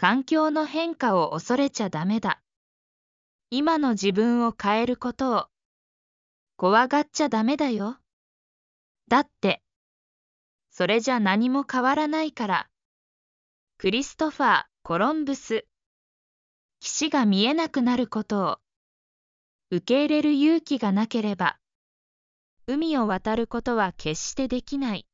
環境の変化を恐れちゃダメだ。今の自分を変えることを怖がっちゃダメだよ。だって、それじゃ何も変わらないから。クリストファー・コロンブス。岸が見えなくなることを受け入れる勇気がなければ、海を渡ることは決してできない。